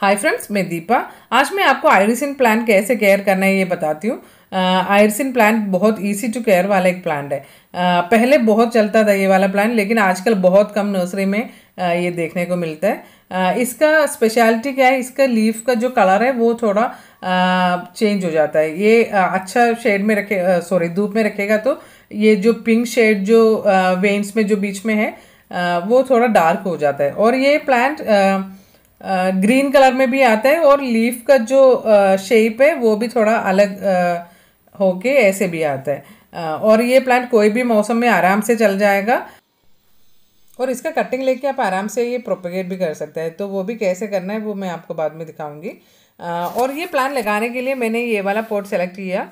hi friends मैं दीपा आज मैं आपको आयरिसिन प्लांट कैसे केयर करना है ये बताती हूँ आयरसिन प्लांट बहुत इजी टू केयर वाला एक प्लांट है आ, पहले बहुत चलता था ये वाला प्लांट लेकिन आजकल बहुत कम नर्सरी में आ, ये देखने को मिलता है आ, इसका स्पेशलिटी क्या है इसका लीफ का जो कलर है वो थोड़ा आ, चेंज हो जाता है ये आ, अच्छा शेड में रखे सॉरी धूप में रखेगा तो ये जो पिंक शेड जो वेन्स में जो बीच में है आ, वो थोड़ा डार्क हो जाता है और ये प्लांट आ, ग्रीन कलर में भी आता है और लीफ का जो शेप है वो भी थोड़ा अलग होके ऐसे भी आता है और ये प्लांट कोई भी मौसम में आराम से चल जाएगा और इसका कटिंग लेके आप आराम से ये प्रोपेगेट भी कर सकते हैं तो वो भी कैसे करना है वो मैं आपको बाद में दिखाऊंगी और ये प्लान लगाने के लिए मैंने ये वाला पोर्ट सेलेक्ट किया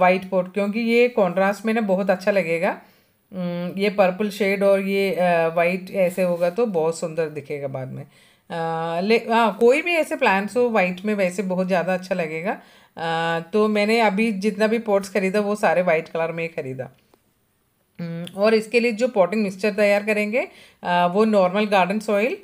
वाइट पोर्ट क्योंकि ये कॉन्ट्रास्ट में ना बहुत अच्छा लगेगा ये पर्पल शेड और ये वाइट ऐसे होगा तो बहुत सुंदर दिखेगा बाद में ले हाँ कोई भी ऐसे प्लांट्स हो वाइट में वैसे बहुत ज़्यादा अच्छा लगेगा आ, तो मैंने अभी जितना भी पॉट्स खरीदा वो सारे वाइट कलर में ही खरीदा हम्म, और इसके लिए जो पॉटिंग मिक्सचर तैयार करेंगे आ, वो normal garden soil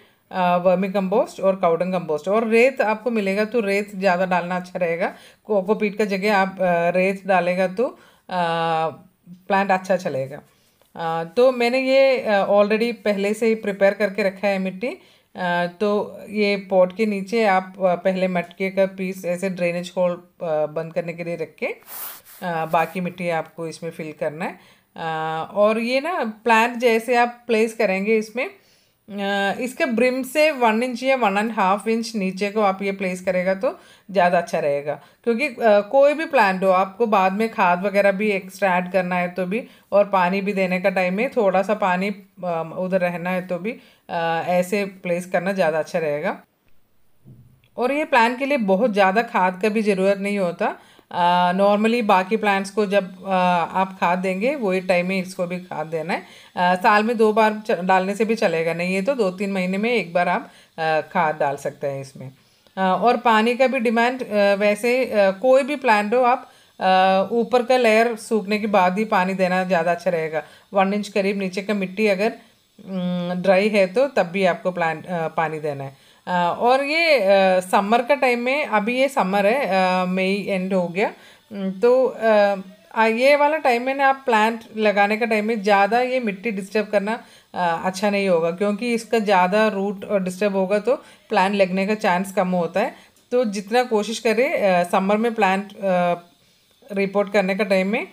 vermicompost और काउडन कंपोस्ट और रेत आपको मिलेगा तो रेत ज़्यादा डालना अच्छा रहेगा कोकोपीट का जगह आप रेत डालेगा तो प्लांट अच्छा चलेगा तो मैंने ये ऑलरेडी पहले से ही प्रिपेयर करके रखा है मिट्टी तो ये पॉट के नीचे आप पहले मटके का पीस ऐसे ड्रेनेज होल बंद करने के लिए रख के बाकी मिट्टी आपको इसमें फिल करना है और ये ना प्लांट जैसे आप प्लेस करेंगे इसमें इसके ब्रिम से वन इंच या वन एंड हाफ इंच नीचे को आप ये प्लेस करेगा तो ज़्यादा अच्छा रहेगा क्योंकि कोई भी प्लांट हो आपको बाद में खाद वगैरह भी एक्स्ट्रा ऐड करना है तो भी और पानी भी देने का टाइम है थोड़ा सा पानी उधर रहना है तो भी ऐसे प्लेस करना ज़्यादा अच्छा रहेगा और ये प्लान के लिए बहुत ज़्यादा खाद का भी ज़रूरत नहीं होता नॉर्मली बाकी प्लांट्स को जब आ, आप खाद देंगे वही टाइम में इसको भी खाद देना है आ, साल में दो बार डालने से भी चलेगा नहीं है तो दो तीन महीने में एक बार आप खाद डाल सकते हैं इसमें आ, और पानी का भी डिमांड वैसे आ, कोई भी प्लांट हो आप ऊपर का लेयर सूखने के बाद ही पानी देना ज़्यादा अच्छा रहेगा वन इंच करीब नीचे का मिट्टी अगर ड्राई है तो तब भी आपको प्लांट पानी देना है और ये समर का टाइम में अभी ये समर है मई एंड हो गया तो आ, ये वाला टाइम में ना आप प्लांट लगाने का टाइम में ज़्यादा ये मिट्टी डिस्टर्ब करना आ, अच्छा नहीं होगा क्योंकि इसका ज़्यादा रूट डिस्टर्ब होगा तो प्लांट लगने का चांस कम होता है तो जितना कोशिश करें समर में प्लांट रिपोर्ट करने का टाइम में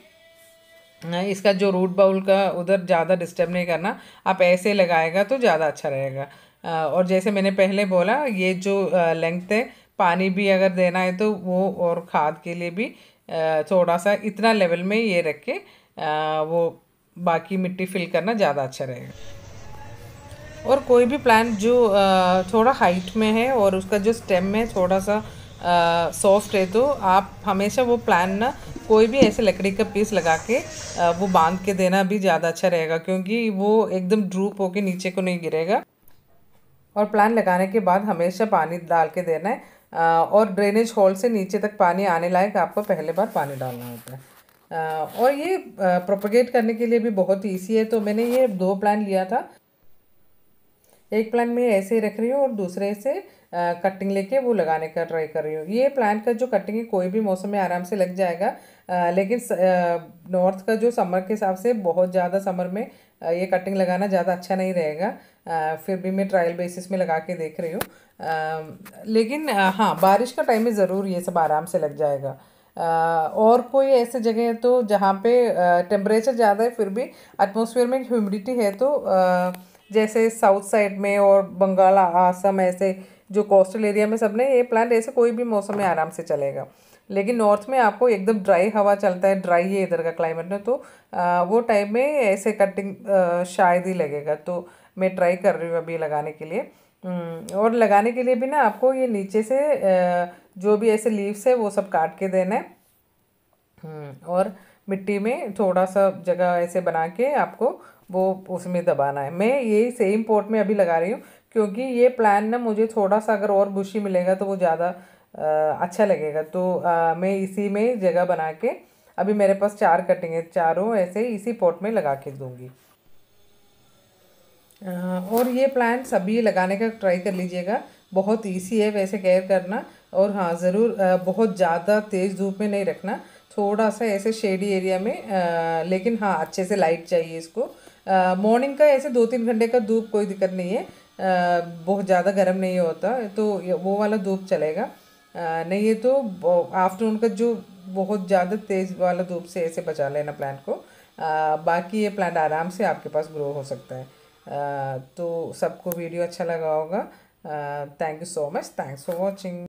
इसका जो रूट बाउल का उधर ज़्यादा डिस्टर्ब नहीं करना आप ऐसे लगाएगा तो ज़्यादा अच्छा रहेगा और जैसे मैंने पहले बोला ये जो लेंथ है पानी भी अगर देना है तो वो और खाद के लिए भी थोड़ा सा इतना लेवल में ये रख के वो बाकी मिट्टी फिल करना ज़्यादा अच्छा रहेगा और कोई भी प्लांट जो थोड़ा हाइट में है और उसका जो स्टेम है थोड़ा सा सॉफ्ट है तो आप हमेशा वो प्लान ना कोई भी ऐसे लकड़ी का पीस लगा के आ, वो बांध के देना भी ज़्यादा अच्छा रहेगा क्योंकि वो एकदम ड्रूप होके नीचे को नहीं गिरेगा और प्लान लगाने के बाद हमेशा पानी डाल के देना है और ड्रेनेज होल से नीचे तक पानी आने लायक आपको पहले बार पानी डालना होता है और ये प्रोपोगेट करने के लिए भी बहुत ईजी है तो मैंने ये दो प्लान लिया था एक प्लान मैं ऐसे ही रख रही हूँ और दूसरे से कटिंग लेके वो लगाने का ट्राई कर रही हूँ ये प्लांट का जो कटिंग है कोई भी मौसम में आराम से लग जाएगा आ, लेकिन नॉर्थ का जो समर के हिसाब से बहुत ज़्यादा समर में आ, ये कटिंग लगाना ज़्यादा अच्छा नहीं रहेगा फिर भी मैं ट्रायल बेसिस में लगा के देख रही हूँ लेकिन हाँ बारिश का टाइम में ज़रूर ये सब आराम से लग जाएगा और कोई ऐसे जगह है तो जहाँ पे टेम्परेचर ज़्यादा है फिर भी एटमोसफियर में ह्यूमिडिटी है तो जैसे साउथ साइड में और बंगाल आसम ऐसे जो कोस्टल एरिया में सब ने ये प्लांट ऐसे कोई भी मौसम में आराम से चलेगा लेकिन नॉर्थ में आपको एकदम ड्राई हवा चलता है ड्राई है इधर का क्लाइमेट में तो आ, वो टाइम में ऐसे कटिंग शायद ही लगेगा तो मैं ट्राई कर रही हूँ अभी लगाने के लिए हम्म, और लगाने के लिए भी ना आपको ये नीचे से जो भी ऐसे लीव्स है वो सब काट के देना है हम्म, और मिट्टी में थोड़ा सा जगह ऐसे बना के आपको वो उसमें दबाना है मैं यही सेम पोर्ट में अभी लगा रही हूँ क्योंकि ये प्लान ना मुझे थोड़ा सा अगर और बुशी मिलेगा तो वो ज़्यादा अच्छा लगेगा तो आ, मैं इसी में जगह बना के अभी मेरे पास चार कटिंग है चारों ऐसे इसी पोर्ट में लगा के दूँगी और ये प्लांट सभी लगाने का ट्राई कर लीजिएगा बहुत ईजी है वैसे केयर करना और हाँ ज़रूर बहुत ज़्यादा तेज़ धूप में नहीं रखना थोड़ा सा ऐसे शेडी एरिया में लेकिन हाँ अच्छे से लाइट चाहिए इसको मॉर्निंग का ऐसे दो तीन घंटे का धूप कोई दिक्कत नहीं है बहुत ज़्यादा गर्म नहीं होता तो वो वाला धूप चलेगा नहीं है तो आफ्टरनून का जो बहुत ज़्यादा तेज़ वाला धूप से ऐसे बचा लेना प्लांट को बाकी ये प्लांट आराम से आपके पास ग्रो हो सकता है तो सबको वीडियो अच्छा लगा होगा thank you so much thanks for watching